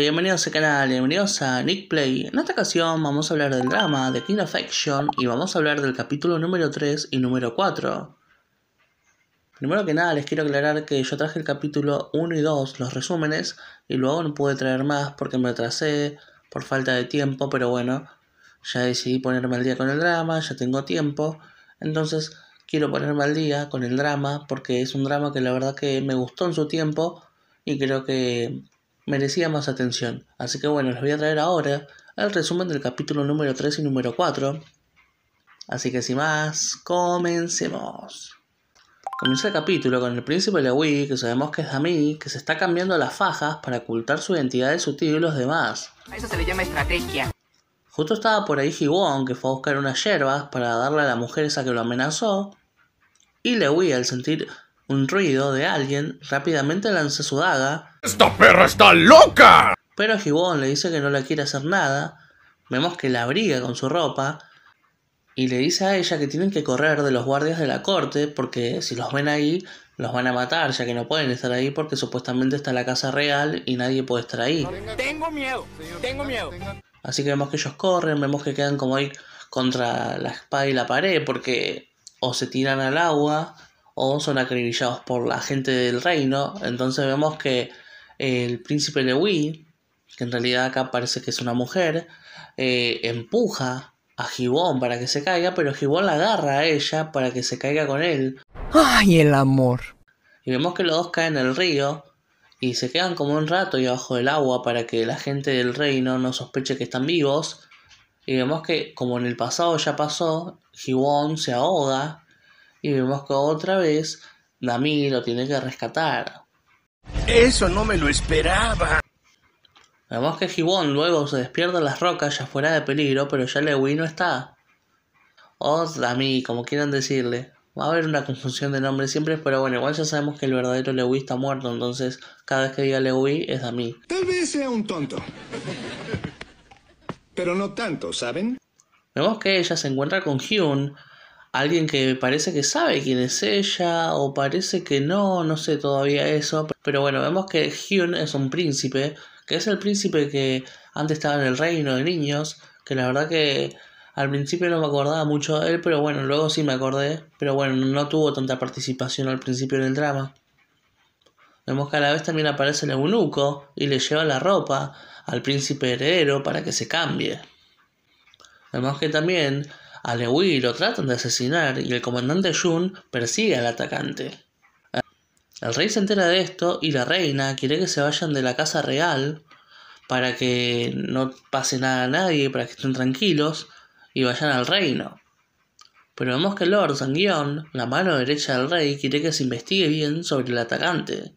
bienvenidos al canal, bienvenidos a Nick Play. En esta ocasión vamos a hablar del drama de King of Action y vamos a hablar del capítulo número 3 y número 4. Primero que nada les quiero aclarar que yo traje el capítulo 1 y 2, los resúmenes, y luego no pude traer más porque me atrasé por falta de tiempo, pero bueno, ya decidí ponerme al día con el drama, ya tengo tiempo, entonces quiero ponerme al día con el drama porque es un drama que la verdad que me gustó en su tiempo y creo que merecía más atención. Así que bueno, les voy a traer ahora el resumen del capítulo número 3 y número 4. Así que sin más, comencemos. Comienza el capítulo con el príncipe Lewi, que sabemos que es Dami, que se está cambiando las fajas para ocultar su identidad de su tío y los demás. A eso se le llama estrategia. Justo estaba por ahí Jiwon, que fue a buscar unas hierbas para darle a la mujer esa que lo amenazó. Y Lewi, al sentir un ruido de alguien, rápidamente lanza su daga. ¡Esta perra está loca! Pero Gibón le dice que no le quiere hacer nada. Vemos que la abriga con su ropa. Y le dice a ella que tienen que correr de los guardias de la corte porque si los ven ahí los van a matar, ya que no pueden estar ahí porque supuestamente está la casa real y nadie puede estar ahí. Tengo miedo, tengo miedo. Así que vemos que ellos corren, vemos que quedan como ahí contra la espada y la pared porque o se tiran al agua o son acribillados por la gente del reino. Entonces vemos que el príncipe Lewi, que en realidad acá parece que es una mujer, eh, empuja a Gibón para que se caiga, pero Gibón la agarra a ella para que se caiga con él. ¡Ay, el amor! Y vemos que los dos caen en el río y se quedan como un rato ahí abajo del agua para que la gente del reino no sospeche que están vivos. Y vemos que, como en el pasado ya pasó, Gibón se ahoga y vemos que otra vez Dami lo tiene que rescatar. Eso no me lo esperaba. Vemos que Gibón luego se despierta en las rocas ya fuera de peligro, pero ya Lewi no está. O oh, Dami, como quieran decirle. Va a haber una confusión de nombres siempre, pero bueno, igual ya sabemos que el verdadero Lewi está muerto, entonces cada vez que diga Lewi es Dami. Tal vez sea un tonto. Pero no tanto, ¿saben? Vemos que ella se encuentra con Hyun, alguien que parece que sabe quién es ella o parece que no, no sé todavía eso. Pero bueno, vemos que Hyun es un príncipe, que es el príncipe que antes estaba en el reino de niños, que la verdad que al principio no me acordaba mucho de él, pero bueno, luego sí me acordé. Pero bueno, no tuvo tanta participación al principio en el drama. Vemos que a la vez también aparece el eunuco y le lleva la ropa al príncipe heredero para que se cambie. Vemos que también a lo tratan de asesinar y el comandante Jun persigue al atacante. El rey se entera de esto y la reina quiere que se vayan de la casa real para que no pase nada a nadie, para que estén tranquilos y vayan al reino. Pero vemos que Lord Sanguion, la mano derecha del rey, quiere que se investigue bien sobre el atacante.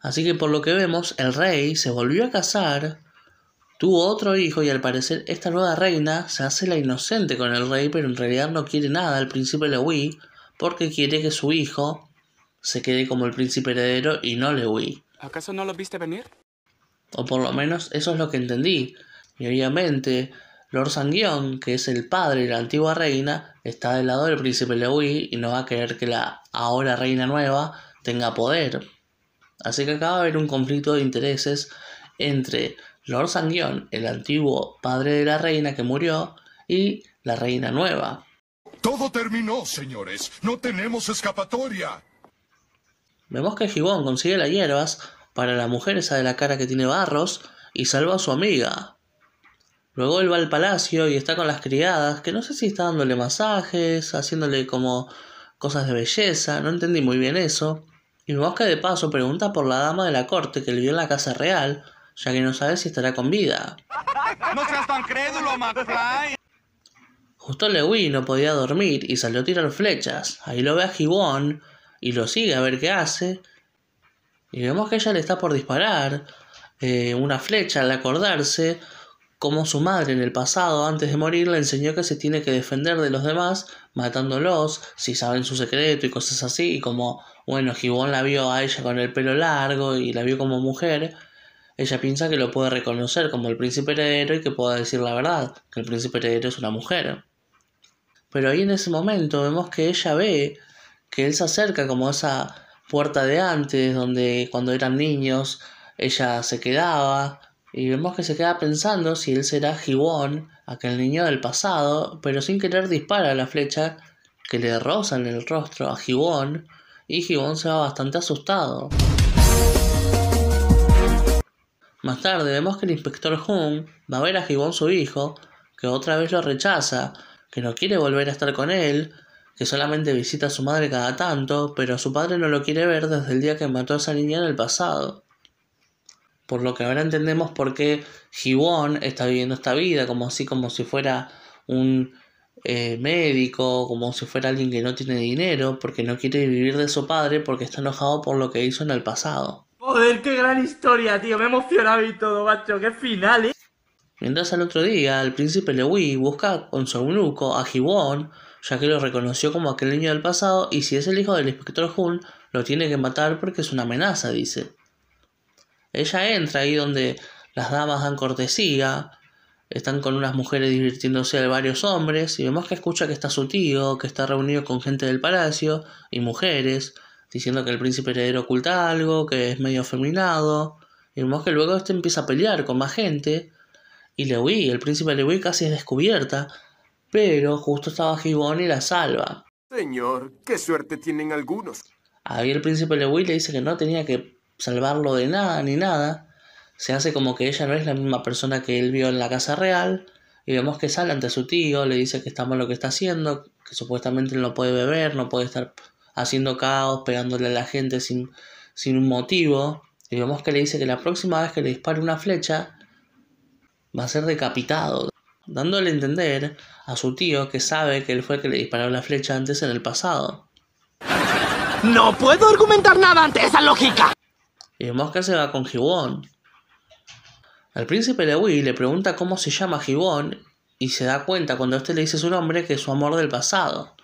Así que por lo que vemos, el rey se volvió a casar Tuvo otro hijo y al parecer esta nueva reina se hace la inocente con el rey, pero en realidad no quiere nada al príncipe Lewi porque quiere que su hijo se quede como el príncipe heredero y no Lewi. ¿Acaso no lo viste venir? O por lo menos eso es lo que entendí. Y obviamente Lord Sanguion, que es el padre de la antigua reina, está del lado del príncipe Lewi y no va a querer que la ahora reina nueva tenga poder. Así que acaba de haber un conflicto de intereses entre Lord Sanguión, el antiguo padre de la reina que murió, y la reina nueva. Todo terminó, señores. No tenemos escapatoria. Vemos que Gibón consigue las hierbas para la mujer esa de la cara que tiene barros y salva a su amiga. Luego él va al palacio y está con las criadas, que no sé si está dándole masajes, haciéndole como cosas de belleza, no entendí muy bien eso. Y vemos que de paso pregunta por la dama de la corte que le vio en la casa real, ya que no sabe si estará con vida. ¡No seas tan crédulo, Justo Lewis no podía dormir y salió a tirar flechas. Ahí lo ve a Gibón y lo sigue a ver qué hace. Y vemos que ella le está por disparar eh, una flecha al acordarse como su madre en el pasado, antes de morir, le enseñó que se tiene que defender de los demás, matándolos, si saben su secreto y cosas así, y como, bueno, Gibón la vio a ella con el pelo largo y la vio como mujer, ella piensa que lo puede reconocer como el príncipe heredero y que pueda decir la verdad, que el príncipe heredero es una mujer. Pero ahí en ese momento vemos que ella ve que él se acerca como a esa puerta de antes, donde cuando eran niños ella se quedaba, y vemos que se queda pensando si él será gibón aquel niño del pasado, pero sin querer dispara la flecha que le roza en el rostro a He-Won y He-Won se va bastante asustado. Más tarde vemos que el inspector Hun va a ver a Gibbon su hijo, que otra vez lo rechaza, que no quiere volver a estar con él, que solamente visita a su madre cada tanto, pero a su padre no lo quiere ver desde el día que mató a esa niña en el pasado. Por lo que ahora entendemos por qué Gibbon está viviendo esta vida, como así como si fuera un eh, médico, como si fuera alguien que no tiene dinero, porque no quiere vivir de su padre, porque está enojado por lo que hizo en el pasado. Joder, qué gran historia, tío. Me he emocionado y todo, macho. Qué final, ¿eh? Mientras al otro día, el príncipe Lewi busca con su eunuco a Gibbon, ya que lo reconoció como aquel niño del pasado, y si es el hijo del inspector Hun, lo tiene que matar porque es una amenaza, dice. Ella entra ahí donde las damas dan cortesía, están con unas mujeres divirtiéndose de varios hombres, y vemos que escucha que está su tío, que está reunido con gente del palacio y mujeres, diciendo que el príncipe heredero oculta algo, que es medio feminado Y vemos que luego este empieza a pelear con más gente. Y Lewi, el príncipe Lewis casi es descubierta, pero justo estaba Gibón y la salva. Señor, qué suerte tienen algunos. Ahí el príncipe Lewi le dice que no tenía que salvarlo de nada ni nada. Se hace como que ella no es la misma persona que él vio en la casa real. Y vemos que sale ante su tío, le dice que está mal lo que está haciendo, que supuestamente no puede beber, no puede estar haciendo caos, pegándole a la gente sin, sin un motivo. Y vemos que le dice que la próxima vez que le dispare una flecha va a ser decapitado, dándole a entender a su tío que sabe que él fue el que le disparó la flecha antes en el pasado. No puedo argumentar nada ante esa lógica. Y vemos que se va con Gibón. El príncipe de le pregunta cómo se llama Gibón y se da cuenta cuando este le dice su nombre que es su amor del pasado.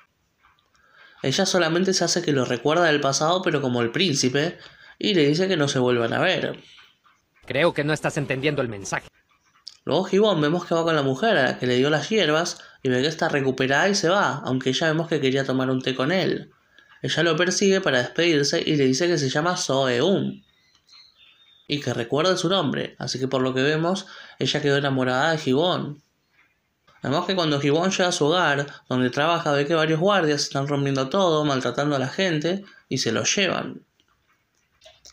Ella solamente se hace que lo recuerda del pasado, pero como el príncipe, y le dice que no se vuelvan a ver. Creo que no estás entendiendo el mensaje. Luego Gibón vemos que va con la mujer a la que le dio las hierbas y ve que está recuperada y se va, aunque ya vemos que quería tomar un té con él. Ella lo persigue para despedirse y le dice que se llama zoeum y que recuerda su nombre, así que por lo que vemos, ella quedó enamorada de Gibón. Vemos que cuando Gibbon llega a su hogar, donde trabaja, ve que varios guardias están rompiendo todo, maltratando a la gente, y se lo llevan.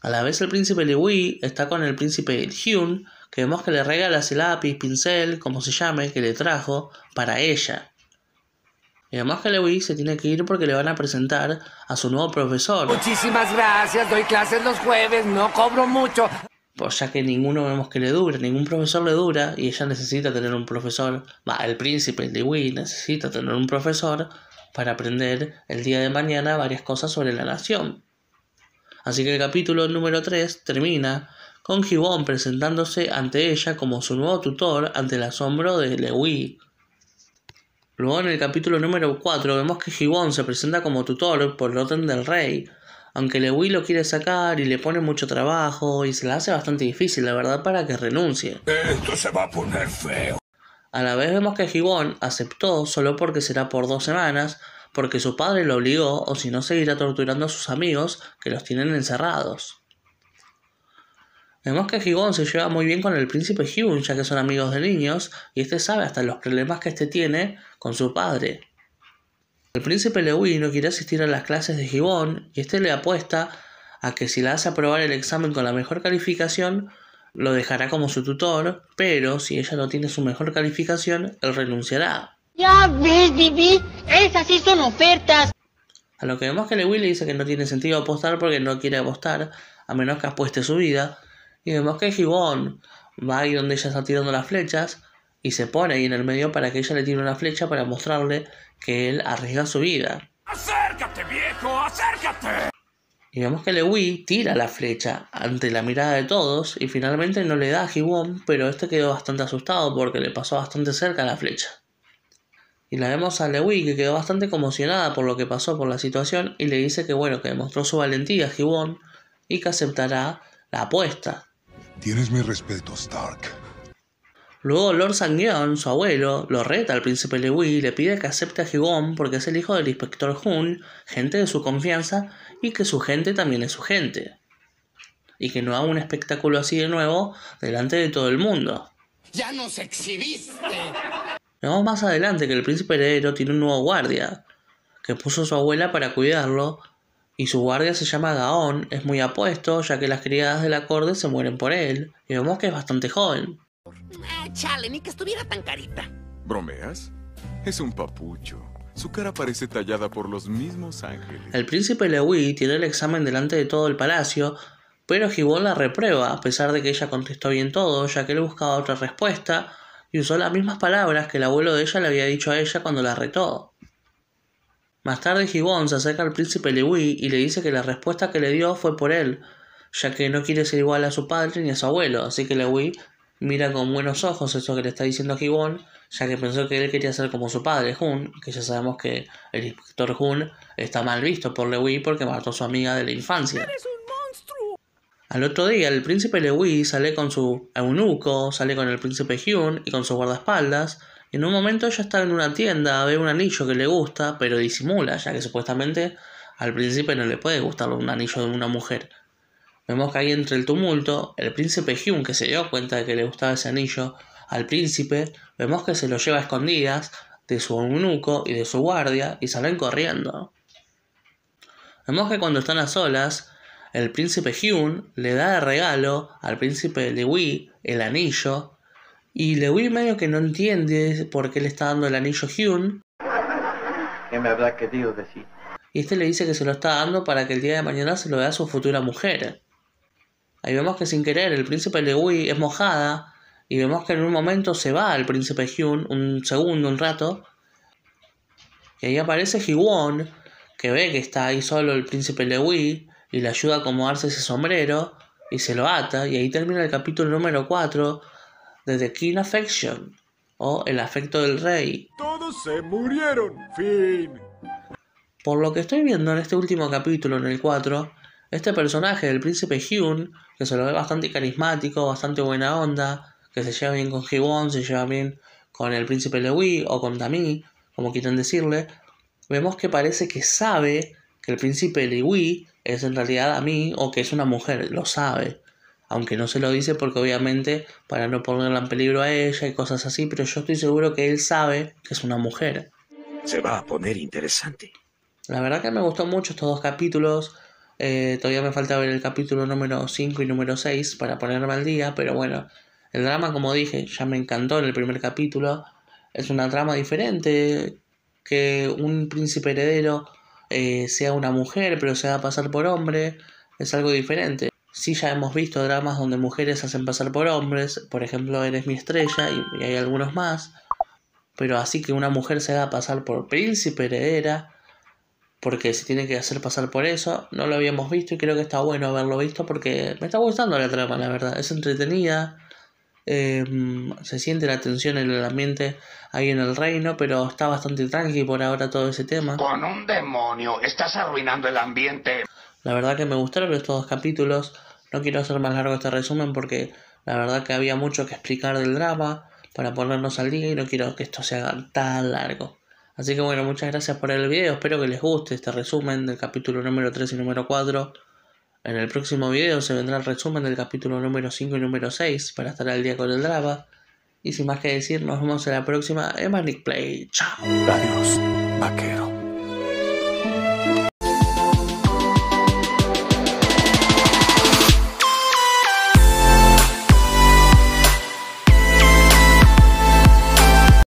A la vez el príncipe Liwi está con el príncipe Hyun, que vemos que le regala ese lápiz, pincel, como se llame, que le trajo, para ella. Y además que Lewi se tiene que ir porque le van a presentar a su nuevo profesor. Muchísimas gracias, doy clases los jueves, no cobro mucho ya que ninguno vemos que le dure ningún profesor le dura y ella necesita tener un profesor, el príncipe, de necesita tener un profesor para aprender el día de mañana varias cosas sobre la nación. Así que el capítulo número 3 termina con Gibbon presentándose ante ella como su nuevo tutor ante el asombro de Lewi. Luego en el capítulo número 4 vemos que Gibbon se presenta como tutor por orden del rey, aunque Lewy lo quiere sacar y le pone mucho trabajo y se la hace bastante difícil, la verdad, para que renuncie. Esto se va a poner feo. A la vez vemos que gigón aceptó solo porque será por dos semanas, porque su padre lo obligó o si no seguirá torturando a sus amigos que los tienen encerrados. Vemos que Gigón se lleva muy bien con el príncipe Hyun ya que son amigos de niños y este sabe hasta los problemas que este tiene con su padre. El príncipe Lewis no quiere asistir a las clases de Gibbon y este le apuesta a que si la hace aprobar el examen con la mejor calificación, lo dejará como su tutor, pero si ella no tiene su mejor calificación, él renunciará. Ya ves, esas sí son ofertas. A lo que vemos que Lewis le dice que no tiene sentido apostar porque no quiere apostar, a menos que apueste su vida. Y vemos que Gibbon va ahí donde ella está tirando las flechas y se pone ahí en el medio para que ella le tire una flecha para mostrarle que él arriesga su vida. ¡Acércate, viejo! ¡Acércate! Y vemos que Lewi tira la flecha ante la mirada de todos y finalmente no le da a He-Won pero este quedó bastante asustado porque le pasó bastante cerca la flecha. Y la vemos a Lewi que quedó bastante conmocionada por lo que pasó por la situación y le dice que bueno, que demostró su valentía a He-Won y que aceptará la apuesta. Tienes mi respeto, Stark. Luego Lord Sangyeon, su abuelo, lo reta al príncipe Lewi y le pide que acepte a Higom porque es el hijo del inspector Hun, gente de su confianza, y que su gente también es su gente. Y que no haga un espectáculo así de nuevo delante de todo el mundo. ¡Ya nos exhibiste! Vemos más adelante que el príncipe heredero tiene un nuevo guardia, que puso su abuela para cuidarlo, y su guardia se llama Gaon, es muy apuesto ya que las criadas del acorde se mueren por él, y vemos que es bastante joven. Ah, chale, ni que estuviera tan carita. ¿Bromeas? Es un papucho. Su cara parece tallada por los mismos ángeles. El príncipe Lewi tiene el examen delante de todo el palacio, pero Gibón la reprueba, a pesar de que ella contestó bien todo, ya que él buscaba otra respuesta, y usó las mismas palabras que el abuelo de ella le había dicho a ella cuando la retó. Más tarde Gibón se acerca al príncipe Lewi y le dice que la respuesta que le dio fue por él, ya que no quiere ser igual a su padre ni a su abuelo, así que Lewi mira con buenos ojos eso que le está diciendo Gibbon, ya que pensó que él quería ser como su padre, Hun, que ya sabemos que el inspector Hun está mal visto por lewi porque mató a su amiga de la infancia. Al otro día, el príncipe Lewi sale con su eunuco, sale con el príncipe Hyun y con sus guardaespaldas. Y en un momento ella está en una tienda, ve un anillo que le gusta, pero disimula, ya que supuestamente al príncipe no le puede gustar un anillo de una mujer. Vemos que ahí entre el tumulto, el príncipe Hyun, que se dio cuenta de que le gustaba ese anillo al príncipe, vemos que se lo lleva a escondidas de su eunuco y de su guardia y salen corriendo. Vemos que cuando están a solas, el príncipe Hyun le da de regalo al príncipe Lewi el anillo y Lewi medio que no entiende por qué le está dando el anillo a Hyun. me habrá querido Y este le dice que se lo está dando para que el día de mañana se lo dé a su futura mujer. Ahí vemos que sin querer el príncipe Lewy es mojada y vemos que en un momento se va el príncipe Hyun, un segundo, un rato. Y ahí aparece Hiwon, que ve que está ahí solo el príncipe Lewy y le ayuda a acomodarse ese sombrero y se lo ata. Y ahí termina el capítulo número 4 de The King Affection o El afecto del rey. Todos se murieron, fin. Por lo que estoy viendo en este último capítulo, en el 4, este personaje del príncipe Hyun, que se lo ve bastante carismático, bastante buena onda, que se lleva bien con Hyun, se lleva bien con el príncipe Lewi o con Dami, como quieran decirle, vemos que parece que sabe que el príncipe Lewi es en realidad Dami o que es una mujer, lo sabe. Aunque no se lo dice porque obviamente para no ponerla en peligro a ella y cosas así, pero yo estoy seguro que él sabe que es una mujer. Se va a poner interesante. La verdad que me gustó mucho estos dos capítulos. Eh, todavía me falta ver el capítulo número 5 y número 6 para ponerme al día, pero bueno, el drama, como dije, ya me encantó en el primer capítulo. Es una trama diferente, que un príncipe heredero eh, sea una mujer, pero se haga pasar por hombre, es algo diferente. Sí ya hemos visto dramas donde mujeres hacen pasar por hombres, por ejemplo, Eres mi estrella y, y hay algunos más, pero así que una mujer se haga pasar por príncipe heredera, porque se tiene que hacer pasar por eso. No lo habíamos visto y creo que está bueno haberlo visto porque me está gustando la trama, la verdad. Es entretenida, em, se siente la tensión en el ambiente ahí en el reino, pero está bastante tranqui por ahora todo ese tema. Con un demonio, estás arruinando el ambiente. La verdad que me gustaron estos dos capítulos. No quiero hacer más largo este resumen porque la verdad que había mucho que explicar del drama para ponernos al día y no quiero que esto se haga tan largo. Así que bueno, muchas gracias por el video. Espero que les guste este resumen del capítulo número 3 y número 4. En el próximo video se vendrá el resumen del capítulo número 5 y número 6 para estar al día con el drama. Y sin más que decir, nos vemos en la próxima Emanic Play. Chao. Adiós, vaquero.